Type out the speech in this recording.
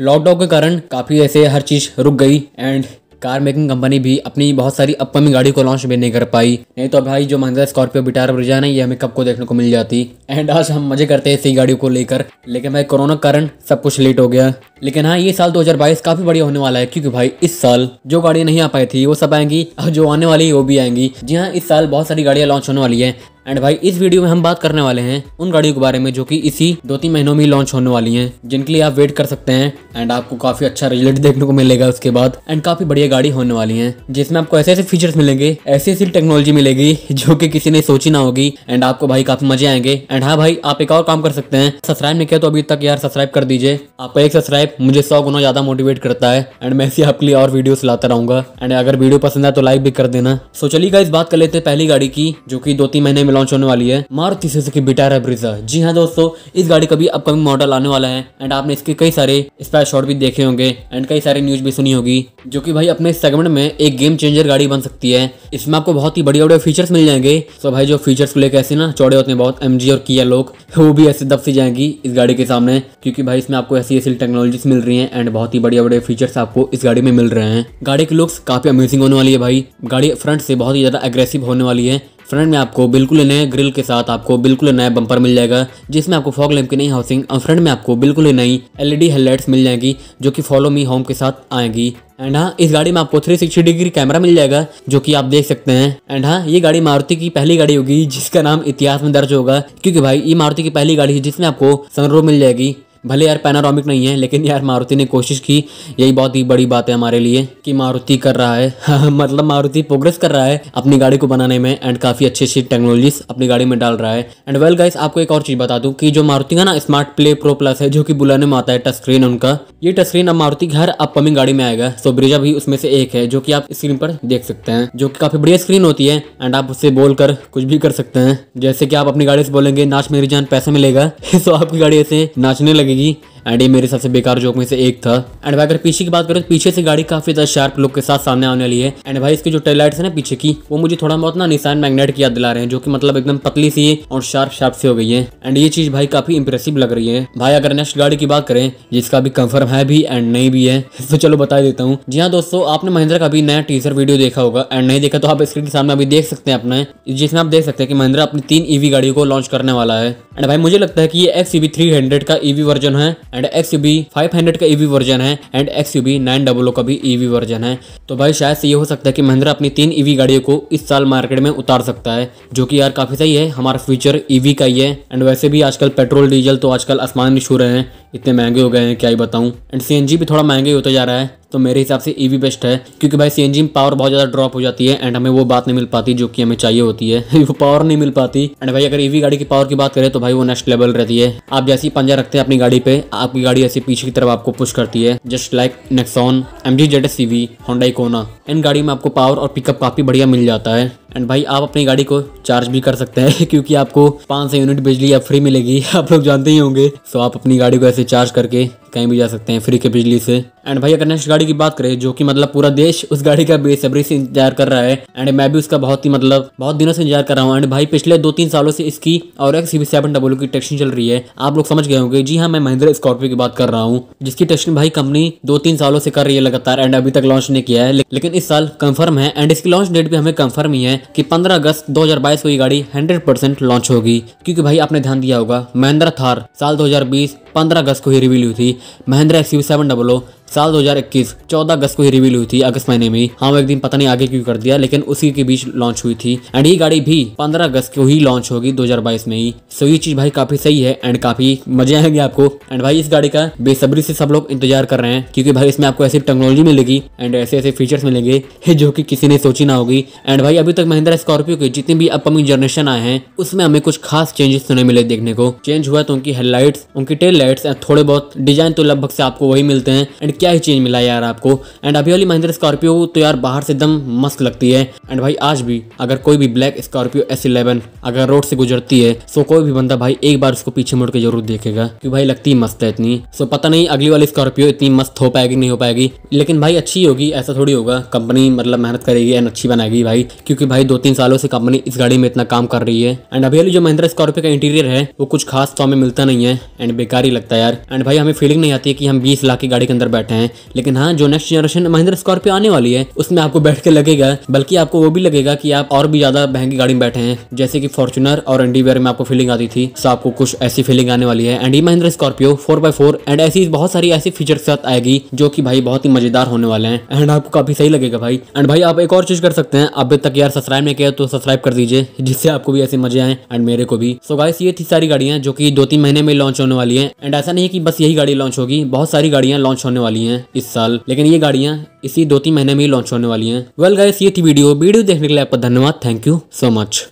lockdown के कारण काफ़ी ऐसे हर चीज़ रुक गई एंड कार मेकिंग कंपनी भी अपनी बहुत सारी अपकमिंग गाड़ी को लॉन्च भी नहीं कर पाई नहीं तो भाई जो महिंद्रा स्कॉर्पियो बिटार ब्रिजा ना ये हमें कब को देखने को मिल जाती एंड आज हम मजे करते हैं इसी गाड़ियों को लेकर लेकिन भाई कोरोना कारण सब कुछ लेट हो गया लेकिन हाँ ये साल 2022 काफी बढ़िया होने वाला है क्योंकि भाई इस साल जो गाड़ियाँ नहीं आ पाई थी वो सब आएंगी और जो आने वाली है वो भी आएंगी जी हाँ इस साल बहुत सारी गाड़ियाँ लॉन्च होने वाली है एंड भाई इस वीडियो में हम बात करने वाले हैं उन गाड़ियों के बारे में जो कि इसी दो तीन महीनों में लॉन्च होने वाली हैं जिनके लिए आप वेट कर सकते हैं एंड आपको काफी अच्छा रिजल्ट देखने को मिलेगा उसके बाद एंड काफी बढ़िया गाड़ी होने वाली है जिसमें आपको ऐसे ऐसे फीचर्स मिलेंगे ऐसी ऐसी टेक्नोलॉजी मिलेगी जो की किसी ने सोची ना होगी एंड आपको भाई काफी मजे आएंगे एंड हाँ भाई आप एक और काम कर सकते हैं सब्सक्राइब नहीं किया तो अभी तक यार सब्सक्राइब कर दीजिए आपका एक सब्सक्राइब मुझे सौ गुना ज्यादा मोटिवेट करता है एंड मैं ऐसी आपके लिए और वीडियो लाता रहूंगा एंड अगर वीडियो पसंद है तो लाइक भी कर देना सो चलिएगा इस बात कर लेते हैं पहली गाड़ी की जो कि दो तीन महीने में लॉन्च होने वाली है मारुति सुजुकी बिटारा ब्रिजा जी हाँ दोस्तों इस गाड़ी का भी अपकमिंग मॉडल आने वाला है एंड आपने इसके कई सारे स्पैर भी देखे होंगे एंड कई सारी न्यूज भी सुनी होगी जो की भाई अपने सेगमेंट में एक गेम चेंजर गाड़ी बन सकती है इसमें आपको बहुत ही बढ़िया बड़े फीचर्स मिल जाएंगे सो तो भाई जो फीचर्स को लेकर ऐसे ना चौड़े होते हैं बहुत एम और किया लोग वो भी ऐसे दब सी जाएंगी इस गाड़ी के सामने क्योंकि भाई इसमें आपको ऐसी ऐसी टेक्नोलॉजीज मिल रही है एंड बहुत ही बढ़िया बड़े फीचर्स आपको इस गाड़ी में मिल रहे हैं गाड़ी के लुक्स काफी अमेजिंग होने वाली है भाई गाड़ी फ्रंट से बहुत ही ज्यादा एग्रेसिव होने वाली है फ्रंट में आपको बिल्कुल नए ग्रिल के साथ आपको बिल्कुल नया बंपर मिल जाएगा जिसमें आपको फॉग लैंप की नई हाउसिंग और फ्रंट में आपको बिल्कुल नई एलईडी हेडलाइट्स मिल जाएगी जो कि फॉलो मी होम के साथ आएंगी एंड हाँ इस गाड़ी में आपको 360 डिग्री कैमरा मिल जाएगा जो कि आप देख सकते हैं एंड हाँ ये गाड़ी मारुति की पहली गाड़ी होगी जिसका नाम इतिहास में दर्ज होगा क्योंकि भाई ये मारुति की पहली गाड़ी है जिसमें आपको सनरूफ मिल जाएगी भले यार पैनारोमिक नहीं है लेकिन यार मारुति ने कोशिश की यही बहुत ही बड़ी बात है हमारे लिए कि मारुति कर रहा है मतलब मारुति प्रोग्रेस कर रहा है अपनी गाड़ी को बनाने में एंड काफ़ी अच्छी अच्छी टेक्नोलॉजीज अपनी गाड़ी में डाल रहा है एंड वेल गाइस आपको एक और चीज़ बता दूँ कि जो मारुति का ना स्मार्ट प्ले प्रो प्लस है जो कि बुलाने में आता है टच स्क्रीन उनका ये टच स्क्रीन अब मारुति की हर अपकमिंग गाड़ी में आएगा सो ब्रिजा भी उसमें से एक है जो कि आप स्क्रीन पर देख सकते हैं जो कि काफ़ी बढ़िया स्क्रीन होती है एंड आप उससे बोल कुछ भी कर सकते हैं जैसे कि आप अपनी गाड़ी से बोलेंगे नाच मेरी जान पैसा मिलेगा सो आपकी गाड़ी ऐसे नाचने लगे लगेगी एंड ये मेरे सबसे बेकार जोक में से एक था एंड भाई अगर पीछे की बात करें तो पीछे से गाड़ी काफी ज्यादा शार्प लुक के साथ सामने आने वाली है एंड भाई इसकी जो टेल लाइट्स है ना पीछे की वो मुझे थोड़ा बहुत ना निशान मैग्नेट की याद दिला रहे हैं जो कि मतलब एकदम पतली सी और शार्प शार्प सी हो गई है एंड ये चीज भाई काफी इंप्रेसिव लग रही है भाई अगर नेक्स्ट गाड़ी की बात करें जिसका भी कंफर्म है भी एंड नहीं भी है तो चलो बता देता हूँ जी हाँ दोस्तों आपने महिंद्रा का भी नया टीजर वीडियो देखा होगा एंड नहीं देखा तो आप स्क्रीन के सामने अभी देख सकते हैं अपने जिसमें आप देख सकते हैं कि महिंद्रा अपनी तीन ईवी e गाड़ियों को लॉन्च करने वाला है एंड भाई मुझे लगता है कि ये एक्स यूबी थ्री हंड्रेड का ईवी e वर्जन है and X UV five hundred का ईवी e वर्जन है and X UV nine double का भी ईवी e वर्जन है तो भाई शायद से ये हो सकता है कि महिंद्रा अपनी तीन ईवी गाड़ियों को इस साल मार्केट में उतार सकता है जो कि यार काफी सही है हमारा फ्यूचर ईवी का ही है एंड वैसे भी आजकल पेट्रोल डीजल तो आजकल आसमान छू रहे हैं इतने महंगे हो गए हैं क्या ही बताऊं एंड सीएनजी भी थोड़ा महंगे होता जा रहा है तो मेरे हिसाब से ई बेस्ट है क्योंकि भाई सी में पावर बहुत ज़्यादा ड्रॉप हो जाती है एंड हमें वो बात नहीं मिल पाती जो कि हमें चाहिए होती है वो पावर नहीं मिल पाती एंड भाई अगर ईवी गाड़ी की पावर की बात करें तो भाई वो नेक्स्ट लेवल रहती है आप जैसे ही पंजा रखते हैं अपनी गाड़ी पे आपकी गाड़ी ऐसी पीछे की तरफ आपको पुश करती है just like Nexon M G Z C V Honda इन गाड़ी में आपको पावर और पिकअप काफ़ी बढ़िया मिल जाता है एंड भाई आप अपनी गाड़ी को चार्ज भी कर सकते हैं क्योंकि आपको पाँच सौ यूनिट बिजली अब फ्री मिलेगी आप लोग जानते ही होंगे सो आप अपनी गाड़ी को ऐसे चार्ज करके कहीं भी जा सकते हैं फ्री के बिजली से एंड भाई अगर नेक्स्ट गाड़ी की बात करें जो कि मतलब पूरा देश उस गाड़ी का बेसब्री से इंतजार कर रहा है एंड मैं भी उसका बहुत ही मतलब बहुत दिनों से इंतजार कर रहा हूँ एंड भाई पिछले दो तीन सालों से इसकी और एक सी सेवन डबल की टेक्शन चल रही है आप लोग समझ गए होंगे जी हाँ मैं महिंद्रा स्कॉर्पियो की बात कर रहा हूँ जिसकी टेक्शन भाई कंपनी दो तीन सालों से कर रही है लगातार एंड अभी तक लॉन्च नहीं किया है लेकिन इस साल कंफर्म है एंड इसकी लॉन्च डेट भी हमें कंफर्म ही है हैं कि 15 अगस्त 2022 को ये गाड़ी 100 परसेंट लॉन्च होगी क्योंकि भाई आपने ध्यान दिया होगा महिंद्रा थार साल 2020 15 अगस्त को ही रिवील हुई थी महिंद्रा एक्स यू सेवन साल दो साल 2021 14 अगस्त को ही रिवील हुई थी अगस्त महीने में हाँ एक दिन पता नहीं आगे क्यों कर दिया लेकिन उसी के बीच लॉन्च हुई थी एंड ये गाड़ी भी 15 अगस्त को ही लॉन्च होगी 2022 में ही सो ये चीज भाई काफी सही है एंड काफी मजे आएंगे आपको एंड भाई इस गाड़ी का बेसब्री से सब लोग इंतजार कर रहे हैं क्योंकि भाई इसमें आपको ऐसी टेक्नोलॉजी मिलेगी एंड ऐसे ऐसे फीचर्स मिलेंगे जो कि किसी ने सोची ना होगी एंड भाई अभी तक महिंद्रा स्कॉर्पियो के जितने भी अपकमिंग जनरेशन आए हैं उसमें हमें कुछ खास चेंजेस तो सुने मिले देखने को चेंज हुआ तो उनकी हेडलाइट उनकी टेल लाइट्स एंड थोड़े बहुत डिजाइन तो लगभग से आपको वही मिलते हैं एंड क्या ही चेंज मिला यार आपको एंड अभी वाली महिंद्रा स्कॉर्पियो तो यार बाहर से एकदम मस्त लगती है एंड भाई आज भी अगर कोई भी ब्लैक स्कॉर्पियो एस इलेवन अगर रोड से गुजरती है सो कोई भी बंदा भाई एक बार उसको पीछे मुड़ के जरूर देखेगा क्योंकि भाई लगती मस्त है इतनी सो पता नहीं अगली वाली स्कॉर्पियो इतनी मस्त हो पाएगी नहीं हो पाएगी लेकिन भाई अच्छी होगी ऐसा थोड़ी होगा कंपनी मतलब मेहनत करेगी एंड अच्छी बनाएगी भाई क्योंकि भाई दो तीन सालों से कंपनी इस गाड़ी में इतना काम कर रही है एंड अभी वाली जो महिंद्रा स्कॉर्पियो का इंटीरियर है वो कुछ खास तो हमें मिलता नहीं है एंड बेकार भारी लगता है यार एंड भाई हमें फीलिंग नहीं आती है कि हम बीस लाख की गाड़ी के अंदर बैठे हैं लेकिन हाँ जो नेक्स्ट जनरेशन महिंद्र स्कॉर्पियो आने वाली है उसमें आपको बैठ के लगेगा बल्कि आपको वो भी लगेगा कि आप और भी ज्यादा महंगी गाड़ी में बैठे हैं जैसे कि फॉर्चुनर और एंडीवियर में आपको फीलिंग आती थी तो आपको कुछ ऐसी फीलिंग आने वाली है एंड ये Mahindra Scorpio four by four and ऐसी बहुत सारी ऐसी फीचर के साथ आएगी जो की भाई बहुत ही मजेदार होने वाले हैं एंड आपको काफी सही लगेगा भाई एंड भाई आप एक और चीज कर सकते हैं अभी तक यार सब्सक्राइब नहीं किया तो सब्सक्राइब कर दीजिए जिससे आपको भी ऐसे मजे आए एंड मेरे को भी सो गाइस ये थी सारी गाड़ियां जो कि दो तीन महीने में लॉन्च होने वाली है एंड ऐसा नहीं है कि बस यही गाड़ी लॉन्च होगी बहुत सारी गाड़ियां लॉन्च होने वाली हैं इस साल लेकिन ये गाड़ियां इसी दो तीन महीने में ही लॉन्च होने वाली हैं वेल गाइस ये थी वीडियो वीडियो देखने के लिए आपका धन्यवाद थैंक यू सो मच